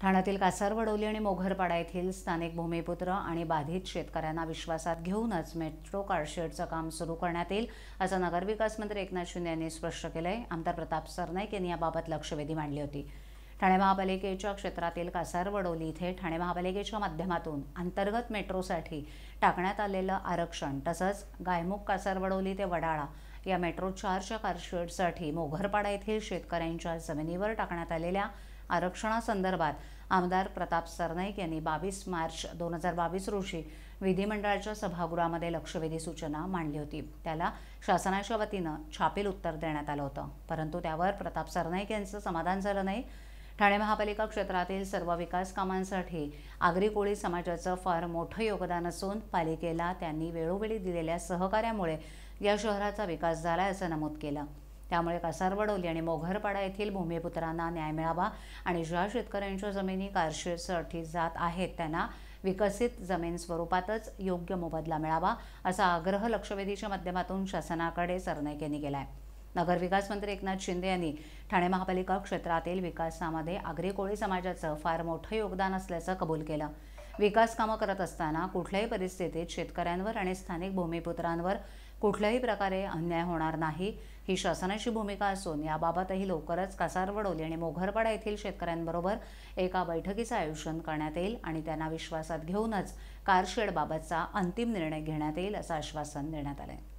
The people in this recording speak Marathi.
ठाण्यातील कासारवडोली आणि मोघरपाडा येथील स्थानिक भूमिपुत्र आणि बाधित शेतकऱ्यांना विश्वासात घेऊनच मेट्रो कारशेडचं काम सुरू करण्यात येईल असं नगरविकास मंत्री एकनाथ शिंदे यांनी स्पष्ट केलं आहे आमदार प्रताप सरनाईक यांनी याबाबत लक्षवेधी मांडली होती ठाणे महापालिकेच्या क्षेत्रातील कासारवडोली इथे ठाणे महापालिकेच्या माध्यमातून अंतर्गत मेट्रोसाठी टाकण्यात आलेलं आरक्षण तसंच गायमुख कासारवडोली ते वडाळा या मेट्रो चारच्या कारशेडसाठी मोघरपाडा येथील शेतकऱ्यांच्या जमिनीवर टाकण्यात आलेल्या आरक्षणासंदर्भात आमदार प्रताप सरनाईक यांनी बावीस मार्च दोन हजार बावीस रोजी विधिमंडळाच्या सभागृहामध्ये लक्षवेधी सूचना मांडली होती त्याला शासनाच्या वतीनं छापील उत्तर देण्यात आलं होतं परंतु त्यावर प्रताप सरनाईक यांचं समाधान झालं नाही ठाणे महापालिका क्षेत्रातील सर्व विकास कामांसाठी आगरी कोळी समाजाचं फार मोठं योगदान असून पालिकेला त्यांनी वेळोवेळी दिलेल्या सहकार्यामुळे या शहराचा विकास झाला असं नमूद केलं त्यामुळे कसारवडोली आणि मोघरपाडा येथील भूमिपुत्रांना न्याय मिळावा आणि ज्या शेतकऱ्यांच्या जमिनी कारशेसाठी जात आहेत त्यांना विकसित जमीन स्वरूपातच योग्य मोबदला मिळावा असा आग्रह लक्षवेधीच्या माध्यमातून शासनाकडे सरनाईक यांनी केला आहे नगरविकास मंत्री एकनाथ शिंदे यांनी ठाणे महापालिका क्षेत्रातील विकासामध्ये आग्रीकोळी समाजाचं फार मोठं योगदान असल्याचं कबूल केलं विकास कामं करत असताना कुठल्याही परिस्थितीत शेतकऱ्यांवर आणि स्थानिक भूमिपुत्रांवर कुठल्याही प्रकारे अन्याय होणार नाही ही शासनाची भूमिका असून याबाबतही लवकरच कासारवडोली आणि मोघरपाडा येथील शेतकऱ्यांबरोबर एका बैठकीचं आयोजन करण्यात येईल आणि त्यांना विश्वासात घेऊनच कारशेडबाबतचा अंतिम निर्णय घेण्यात येईल असं आश्वासन देण्यात आलं आहे